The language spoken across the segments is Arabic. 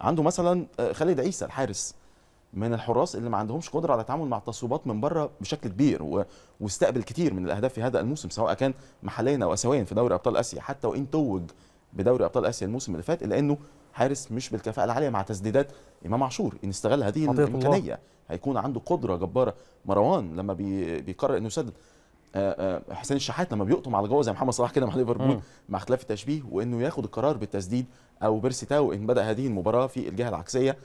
عنده مثلا آه، خالد عيسى الحارس من الحراس اللي ما عندهمش قدره على التعامل مع التصويبات من بره بشكل كبير واستقبل كتير من الاهداف في هذا الموسم سواء كان محليا او اسيويا في دوري ابطال اسيا حتى وان توج بدوري ابطال اسيا الموسم اللي فات الا انه حارس مش بالكفاءه العاليه مع تسديدات امام عاشور ان استغل هذه الامكانيه هيكون عنده قدره جباره مروان لما بيقرر انه يسدد آه، آه، حسين الشحات لما بيقطم على جوه زي محمد صلاح كده مع ليفربول مع اختلاف التشبيه وانه ياخد القرار بالتسديد او بيرسي تاو ان بدا هذه المباراه في الجهه العكسيه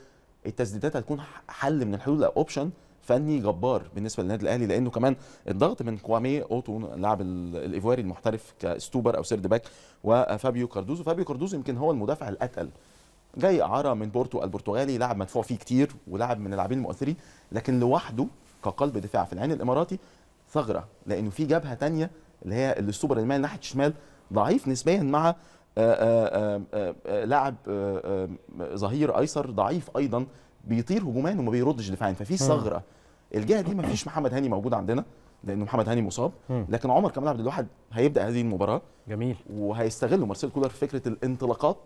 التسديدات هتكون حل من الحلول او اوبشن فني جبار بالنسبه للنادي الاهلي لانه كمان الضغط من كوامي اوتو اللاعب الايفواري المحترف كستوبر او سيرد باك وفابيو كاردوزو فابيو كاردوزو يمكن هو المدافع الاتقل جاي اعاره من بورتو البرتغالي لاعب مدفوع فيه كتير ولاعب من اللاعبين المؤثرين لكن لوحده كقلب دفاع في العين الاماراتي ثغره لانه في جبهه ثانيه اللي هي السوبر المال ناحيه الشمال ضعيف نسبيا مع آه، آه، آه، لاعب ظهير ايسر ضعيف ايضا بيطير هجومان وما بيردش دفاعيا ففي ثغره الجهه دي ما فيش محمد هاني موجود عندنا لانه محمد هاني مصاب لكن عمر كمال عبد الواحد هيبدا هذه المباراه جميل وهيستغله مارسيل كولر فكره الانطلاقات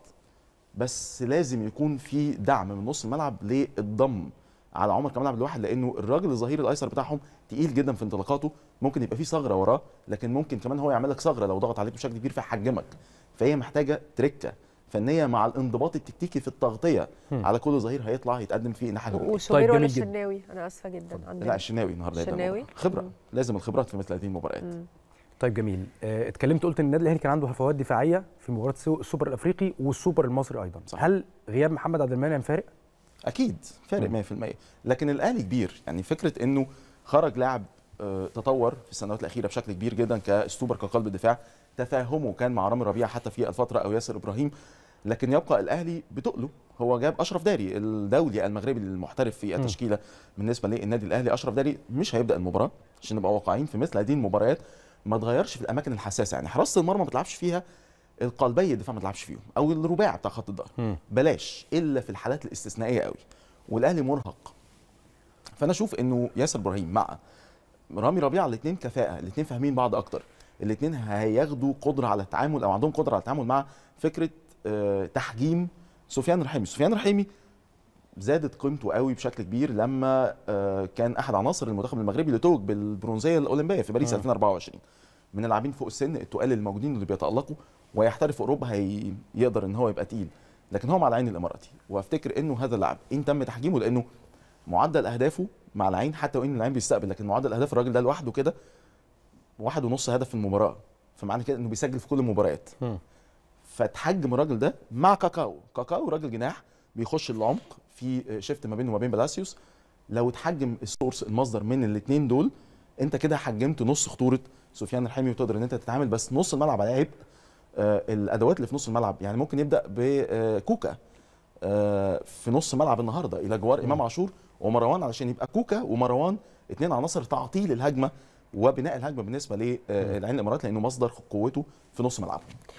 بس لازم يكون في دعم من نص الملعب للضم على عمر كمال عبد الواحد لانه الراجل الظهير الايسر بتاعهم تقيل جدا في انطلاقاته ممكن يبقى فيه ثغره وراه لكن ممكن كمان هو يعمل لك ثغره لو ضغط عليك بشكل كبير فيحجمك فهي محتاجه تركه فنيه مع الانضباط التكتيكي في التغطيه هم. على كل ظهير هيطلع يتقدم فيه الناحيه الاولى طيب ولا الشناوي انا اسفه جدا عندنا لا الشناوي النهارده الشناوي خبره مم. لازم الخبرات في مثل هذه المباريات طيب جميل اه اتكلمت قلت ان النادي الاهلي كان عنده هفوات دفاعيه في مباراه السوبر الافريقي والسوبر المصري ايضا صح. هل غياب محمد عبد المنعم فارق اكيد فارق 100% لكن الاهلي كبير يعني فكره انه خرج لاعب آه، تطور في السنوات الاخيره بشكل كبير جدا كاستوبر كقلب دفاع تفاهمه كان مع رامي ربيع حتى في الفتره او ياسر ابراهيم لكن يبقى الاهلي بتقله هو جاب اشرف داري الدولي المغربي المحترف في التشكيله بالنسبه للنادي الاهلي اشرف داري مش هيبدا المباراه عشان نبقى واقعيين في مثل هذه المباريات ما تغيرش في الاماكن الحساسه يعني حراسه المرمى ما بتلعبش فيها القلبيه الدفاع ما تلعبش فيهم او الرباع بتاع خط الظهر بلاش الا في الحالات الاستثنائيه قوي والاهلي مرهق فانا اشوف انه ياسر ابراهيم مع رامي ربيعه الاثنين كفاءه الاثنين فاهمين بعض اكتر الاثنين هياخدوا قدره على التعامل او عندهم قدره على التعامل مع فكره آه، تحجيم سفيان رحيمي سفيان رحيمي زادت قيمته قوي بشكل كبير لما آه، كان احد عناصر المنتخب المغربي اللي توج بالبرونزيه الاولمبيه في باريس 2024 من اللاعبين فوق السن التقال الموجودين اللي بيتالقوا ويحترف اوروبا هي يقدر ان هو يبقى تقيل لكن هو مع العين الاماراتي وافتكر انه هذا اللاعب ان تم تحجيمه لانه معدل اهدافه مع العين حتى وان العين بيستقبل لكن معدل اهداف الراجل ده لوحده كده واحد ونص هدف في المباراه فمعنى كده انه بيسجل في كل المباريات فتحجم الراجل ده مع كاكاو كاكاو راجل جناح بيخش العمق في شيفت ما بينه وما بين بلاسيوس لو اتحجم السورس المصدر من الاثنين دول انت كده حجمت نص خطوره سفيان الحامي وتقدر ان انت تتعامل بس نص الملعب عليه آه، عبء الادوات اللي في نص الملعب يعني ممكن يبدا بكوكا آه، آه، في نص ملعب النهارده الى جوار امام عاشور ومروان علشان يبقى كوكا ومروان اثنين عناصر تعطيل الهجمه وبناء الهجمه بالنسبه للعين الامارات لانه مصدر قوته في نص ملعبهم